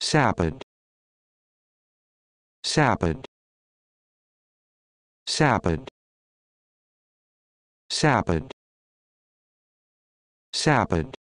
sapid sapid sapid sapid sapid